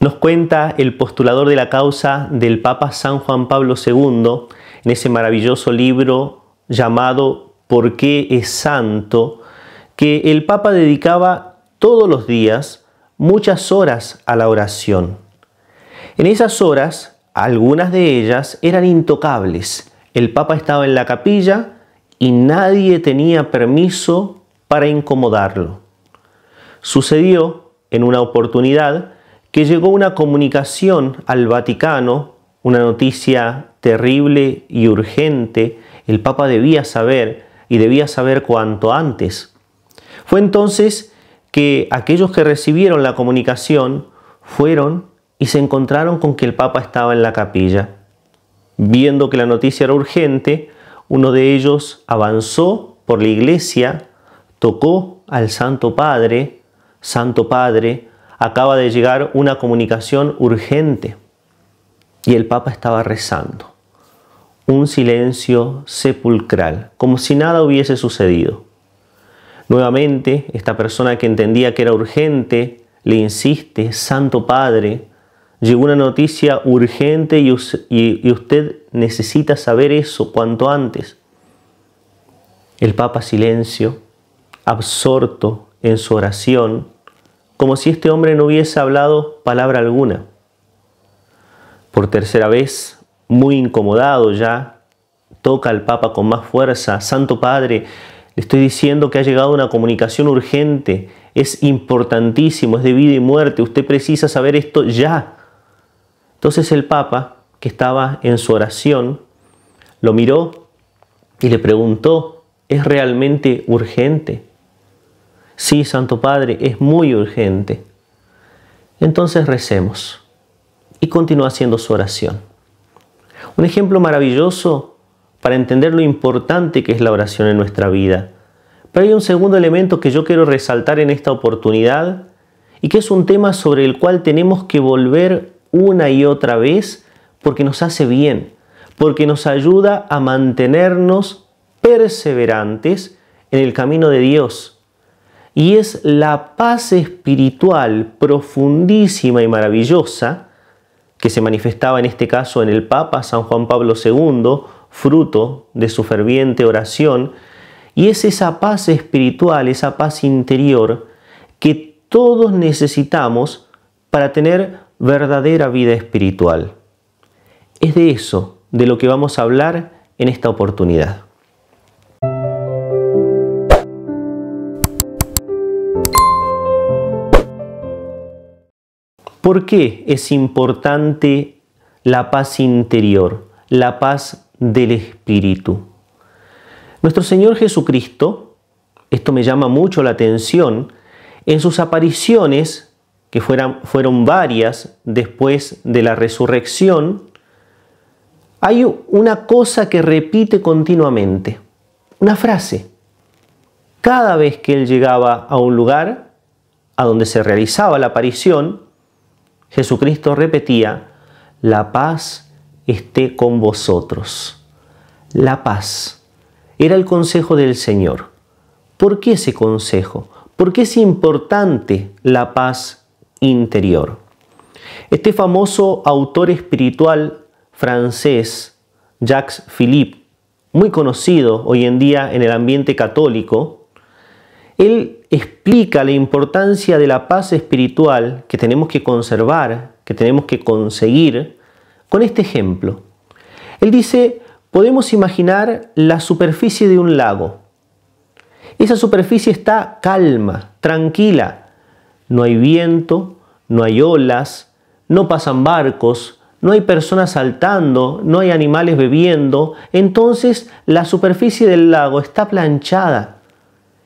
Nos cuenta el postulador de la causa del Papa San Juan Pablo II en ese maravilloso libro llamado ¿Por qué es santo? que el Papa dedicaba todos los días muchas horas a la oración. En esas horas, algunas de ellas eran intocables. El Papa estaba en la capilla y nadie tenía permiso para incomodarlo. Sucedió en una oportunidad llegó una comunicación al Vaticano, una noticia terrible y urgente, el Papa debía saber y debía saber cuanto antes. Fue entonces que aquellos que recibieron la comunicación fueron y se encontraron con que el Papa estaba en la capilla. Viendo que la noticia era urgente, uno de ellos avanzó por la iglesia, tocó al Santo Padre, Santo Padre, acaba de llegar una comunicación urgente y el Papa estaba rezando. Un silencio sepulcral, como si nada hubiese sucedido. Nuevamente, esta persona que entendía que era urgente, le insiste, Santo Padre, llegó una noticia urgente y, usted necesita saber eso cuanto antes. El Papa silencio, absorto en su oración, como si este hombre no hubiese hablado palabra alguna. Por tercera vez, muy incomodado ya, toca al Papa con más fuerza, Santo Padre, le estoy diciendo que ha llegado una comunicación urgente, es importantísimo, es de vida y muerte, usted precisa saber esto ya. Entonces el Papa, que estaba en su oración, lo miró y le preguntó, ¿es realmente urgente? Sí, Santo Padre, es muy urgente. Entonces recemos y continúa haciendo su oración. Un ejemplo maravilloso para entender lo importante que es la oración en nuestra vida. Pero hay un segundo elemento que yo quiero resaltar en esta oportunidad y que es un tema sobre el cual tenemos que volver una y otra vez porque nos hace bien, porque nos ayuda a mantenernos perseverantes en el camino de Dios y es la paz espiritual profundísima y maravillosa que se manifestaba en este caso en el Papa San Juan Pablo II, fruto de su ferviente oración, y es esa paz espiritual, esa paz interior que todos necesitamos para tener verdadera vida espiritual. Es de eso de lo que vamos a hablar en esta oportunidad. ¿Por qué es importante la paz interior, la paz del espíritu? Nuestro Señor Jesucristo, esto me llama mucho la atención, en sus apariciones, que fueron varias después de la resurrección, hay una cosa que repite continuamente, una frase cada vez que él llegaba a un lugar a donde se realizaba la aparición, Jesucristo repetía, la paz esté con vosotros. La paz era el consejo del Señor. ¿Por qué ese consejo? ¿Por qué es importante la paz interior? Este famoso autor espiritual francés, Jacques Philippe, muy conocido hoy en día en el ambiente católico, él explica la importancia de la paz espiritual que tenemos que conservar, que tenemos que conseguir, con este ejemplo. Él dice, podemos imaginar la superficie de un lago. Esa superficie está calma, tranquila. No hay viento, no hay olas, no pasan barcos, no hay personas saltando, no hay animales bebiendo. Entonces la superficie del lago está planchada,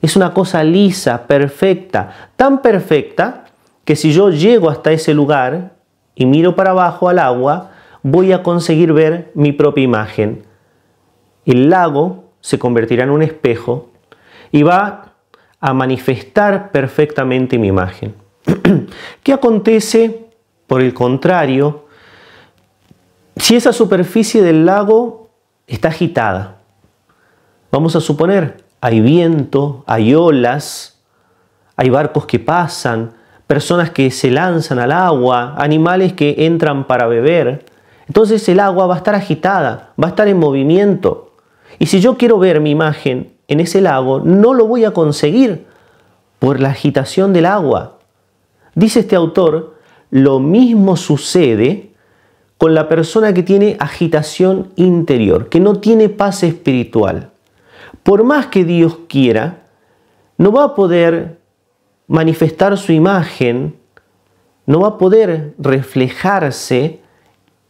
es una cosa lisa, perfecta, tan perfecta que si yo llego hasta ese lugar y miro para abajo al agua, voy a conseguir ver mi propia imagen. El lago se convertirá en un espejo y va a manifestar perfectamente mi imagen. ¿Qué acontece, por el contrario, si esa superficie del lago está agitada? Vamos a suponer hay viento, hay olas, hay barcos que pasan, personas que se lanzan al agua, animales que entran para beber. Entonces el agua va a estar agitada, va a estar en movimiento. Y si yo quiero ver mi imagen en ese lago, no lo voy a conseguir por la agitación del agua. Dice este autor, lo mismo sucede con la persona que tiene agitación interior, que no tiene paz espiritual por más que Dios quiera, no va a poder manifestar su imagen, no va a poder reflejarse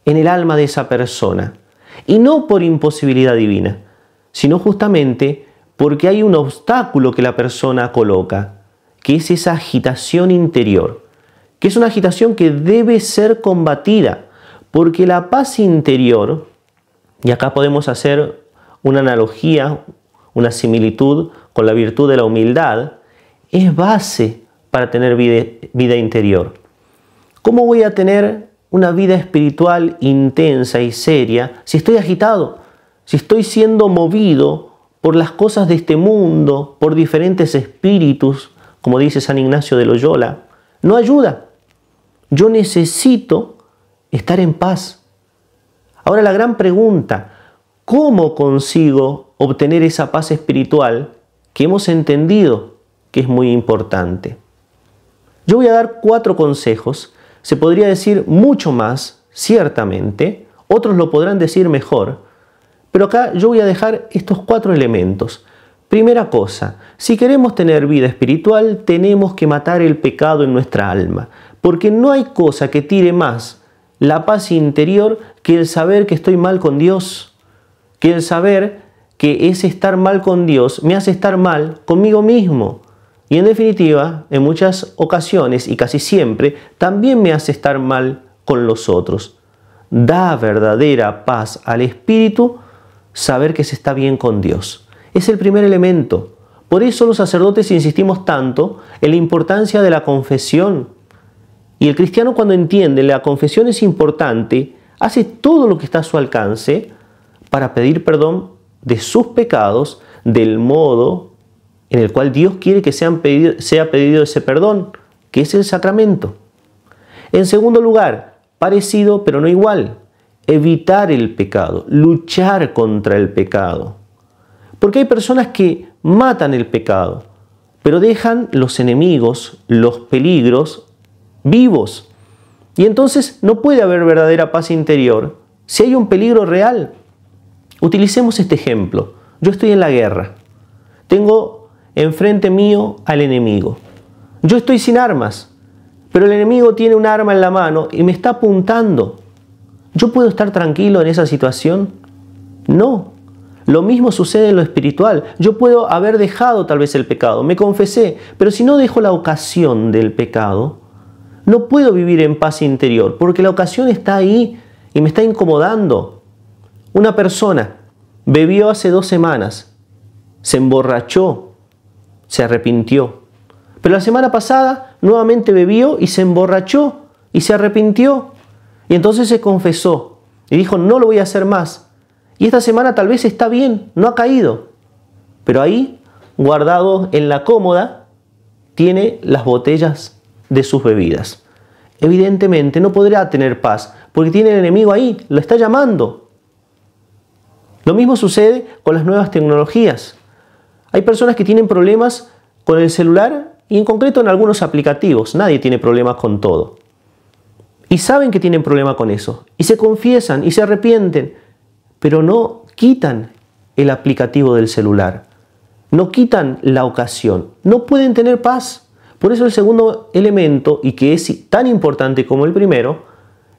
en el alma de esa persona. Y no por imposibilidad divina, sino justamente porque hay un obstáculo que la persona coloca, que es esa agitación interior, que es una agitación que debe ser combatida, porque la paz interior, y acá podemos hacer una analogía, una similitud con la virtud de la humildad, es base para tener vida, interior. ¿Cómo voy a tener una vida espiritual intensa y seria si estoy agitado? Si estoy siendo movido por las cosas de este mundo, por diferentes espíritus, como dice San Ignacio de Loyola, no ayuda. Yo necesito estar en paz. Ahora la gran pregunta, ¿cómo consigo obtener esa paz espiritual que hemos entendido que es muy importante. Yo voy a dar cuatro consejos, se podría decir mucho más, ciertamente, otros lo podrán decir mejor, pero acá yo voy a dejar estos cuatro elementos. Primera cosa, si queremos tener vida espiritual, tenemos que matar el pecado en nuestra alma, porque no hay cosa que tire más la paz interior que el saber que estoy mal con Dios, que el saber que ese estar mal con Dios me hace estar mal conmigo mismo. Y en definitiva, en muchas ocasiones y casi siempre, también me hace estar mal con los otros. Da verdadera paz al espíritu saber que se está bien con Dios. Es el primer elemento. Por eso los sacerdotes insistimos tanto en la importancia de la confesión. Y el cristiano cuando entiende la confesión es importante, hace todo lo que está a su alcance para pedir perdón de sus pecados del modo en el cual Dios quiere que sean pedido, sea pedido ese perdón, que es el sacramento. En segundo lugar, parecido pero no igual, evitar el pecado, luchar contra el pecado. Porque hay personas que matan el pecado, pero dejan los enemigos, los peligros vivos. Y entonces no puede haber verdadera paz interior si hay un peligro real Utilicemos este ejemplo. Yo estoy en la guerra. Tengo enfrente mío al enemigo. Yo estoy sin armas, pero el enemigo tiene un arma en la mano y me está apuntando. ¿Yo puedo estar tranquilo en esa situación? No. Lo mismo sucede en lo espiritual. Yo puedo haber dejado tal vez el pecado, me confesé, pero si no dejo la ocasión del pecado, no puedo vivir en paz interior, porque la ocasión está ahí y me está incomodando. Una persona bebió hace dos semanas, se emborrachó, se arrepintió. Pero la semana pasada nuevamente bebió y se emborrachó y se arrepintió. Y entonces se confesó y dijo, no lo voy a hacer más. Y esta semana tal vez está bien, no ha caído. Pero ahí, guardado en la cómoda, tiene las botellas de sus bebidas. Evidentemente no podrá tener paz porque tiene el enemigo ahí, lo está llamando. Lo mismo sucede con las nuevas tecnologías. Hay personas que tienen problemas con el celular y en concreto en algunos aplicativos. Nadie tiene problemas con todo. Y saben que tienen problema con eso. Y se confiesan y se arrepienten. Pero no quitan el aplicativo del celular. No quitan la ocasión. No pueden tener paz. Por eso el segundo elemento, y que es tan importante como el primero,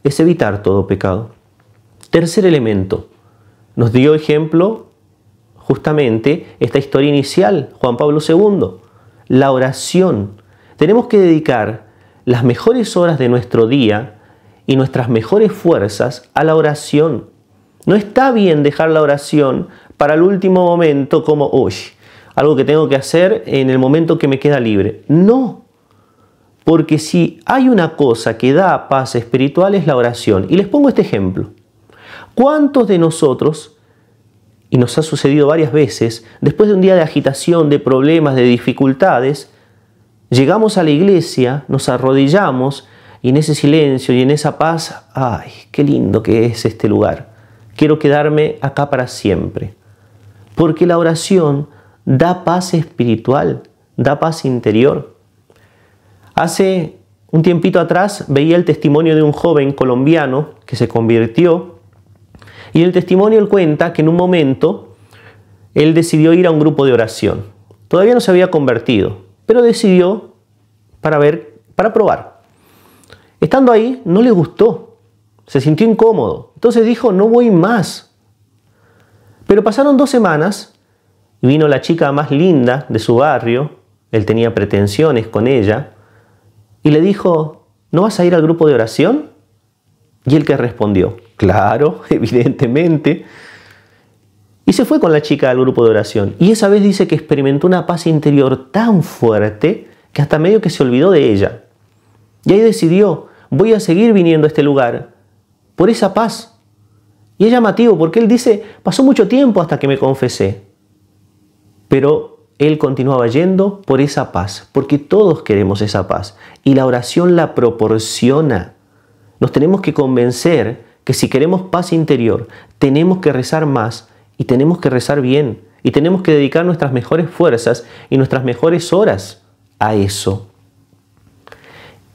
es evitar todo pecado. Tercer elemento, nos dio ejemplo justamente esta historia inicial, Juan Pablo II, la oración. Tenemos que dedicar las mejores horas de nuestro día y nuestras mejores fuerzas a la oración. No está bien dejar la oración para el último momento como hoy, algo que tengo que hacer en el momento que me queda libre. No, porque si hay una cosa que da paz espiritual es la oración. Y les pongo este ejemplo. ¿Cuántos de nosotros, y nos ha sucedido varias veces, después de un día de agitación, de problemas, de dificultades, llegamos a la iglesia, nos arrodillamos y en ese silencio y en esa paz, ay, qué lindo que es este lugar. Quiero quedarme acá para siempre. Porque la oración da paz espiritual, da paz interior. Hace un tiempito atrás veía el testimonio de un joven colombiano que se convirtió y el testimonio él cuenta que en un momento él decidió ir a un grupo de oración. Todavía no se había convertido, pero decidió para ver, para probar. Estando ahí, no le gustó, se sintió incómodo. Entonces dijo, no voy más. Pero pasaron dos semanas y vino la chica más linda de su barrio, él tenía pretensiones con ella, y le dijo, ¿no vas a ir al grupo de oración? Y él que respondió, Claro, evidentemente. Y se fue con la chica al grupo de oración. Y esa vez dice que experimentó una paz interior tan fuerte que hasta medio que se olvidó de ella. Y ahí decidió, voy a seguir viniendo a este lugar por esa paz. Y es llamativo porque él dice, pasó mucho tiempo hasta que me confesé. Pero él continuaba yendo por esa paz, porque todos queremos esa paz. Y la oración la proporciona. Nos tenemos que convencer si queremos paz interior, tenemos que rezar más y tenemos que rezar bien y tenemos que dedicar nuestras mejores fuerzas y nuestras mejores horas a eso.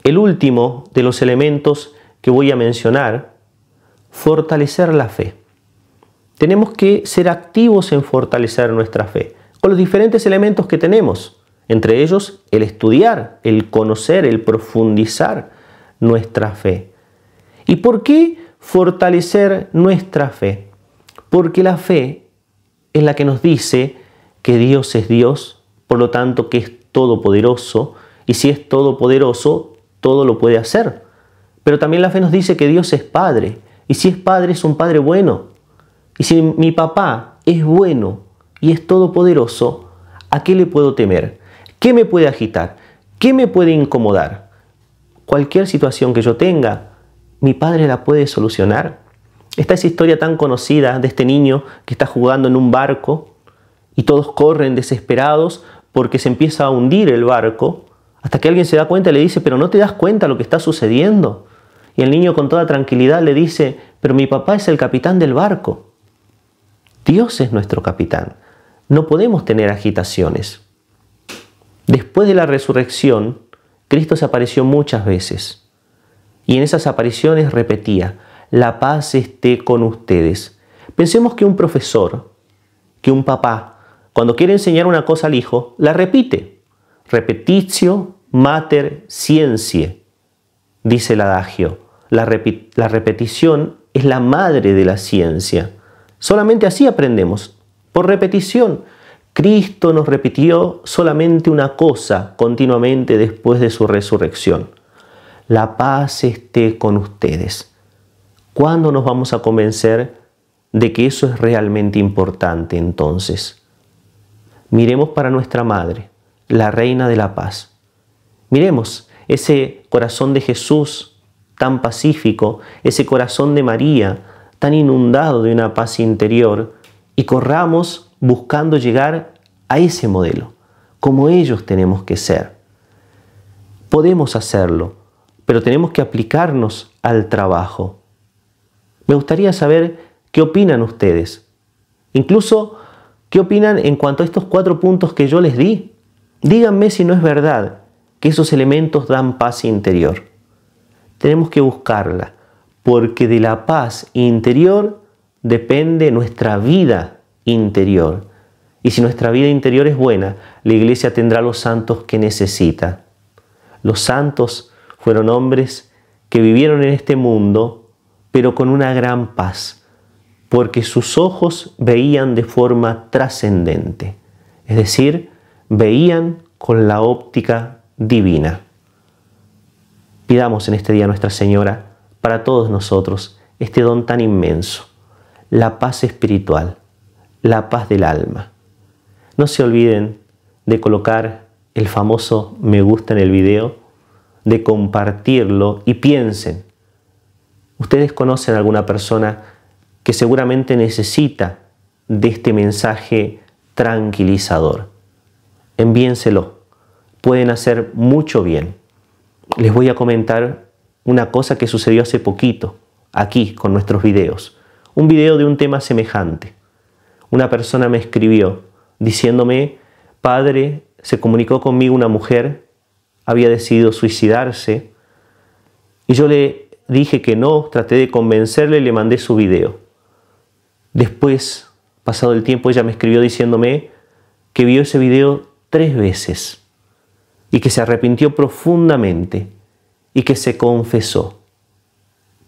El último de los elementos que voy a mencionar, fortalecer la fe. Tenemos que ser activos en fortalecer nuestra fe con los diferentes elementos que tenemos, entre ellos el estudiar, el conocer, el profundizar nuestra fe. ¿Y por qué fortalecer nuestra fe, porque la fe es la que nos dice que Dios es Dios, por lo tanto que es todopoderoso, y si es todopoderoso, todo lo puede hacer. Pero también la fe nos dice que Dios es Padre, y si es Padre es un Padre bueno, y si mi papá es bueno y es todopoderoso, ¿a qué le puedo temer? ¿Qué me puede agitar? ¿Qué me puede incomodar? Cualquier situación que yo tenga, mi padre la puede solucionar. Esta es historia tan conocida de este niño que está jugando en un barco y todos corren desesperados porque se empieza a hundir el barco, hasta que alguien se da cuenta y le dice, pero no te das cuenta lo que está sucediendo. Y el niño con toda tranquilidad le dice, pero mi papá es el capitán del barco. Dios es nuestro capitán. No podemos tener agitaciones. Después de la resurrección, Cristo se apareció muchas veces. Y en esas apariciones repetía, la paz esté con ustedes. Pensemos que un profesor, que un papá, cuando quiere enseñar una cosa al hijo, la repite. Repetitio mater scientie, dice el adagio. la repetición es la madre de la ciencia. Solamente así aprendemos, por repetición. Cristo nos repitió solamente una cosa continuamente después de su resurrección la paz esté con ustedes. ¿Cuándo nos vamos a convencer de que eso es realmente importante entonces? Miremos para nuestra Madre, la Reina de la Paz. Miremos ese corazón de Jesús tan pacífico, ese corazón de María tan inundado de una paz interior y corramos buscando llegar a ese modelo, como ellos tenemos que ser. Podemos hacerlo pero tenemos que aplicarnos al trabajo. Me gustaría saber qué opinan ustedes. Incluso, ¿qué opinan en cuanto a estos cuatro puntos que yo les di? Díganme si no es verdad que esos elementos dan paz interior. Tenemos que buscarla, porque de la paz interior depende nuestra vida interior. Y si nuestra vida interior es buena, la iglesia tendrá los santos que necesita. Los santos fueron hombres que vivieron en este mundo, pero con una gran paz, porque sus ojos veían de forma trascendente, es decir, veían con la óptica divina. Pidamos en este día a Nuestra Señora para todos nosotros este don tan inmenso, la paz espiritual, la paz del alma. No se olviden de colocar el famoso me gusta en el video de compartirlo y piensen, ustedes conocen a alguna persona que seguramente necesita de este mensaje tranquilizador. Envíenselo, pueden hacer mucho bien. Les voy a comentar una cosa que sucedió hace poquito, aquí con nuestros videos, un video de un tema semejante. Una persona me escribió diciéndome, padre, se comunicó conmigo una mujer había decidido suicidarse. Y yo le dije que no, traté de convencerle y le mandé su video. Después, pasado el tiempo, ella me escribió diciéndome que vio ese video tres veces y que se arrepintió profundamente y que se confesó.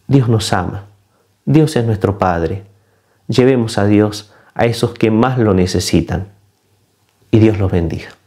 Dios nos ama, Dios es nuestro Padre. Llevemos a Dios a esos que más lo necesitan. Y Dios los bendiga.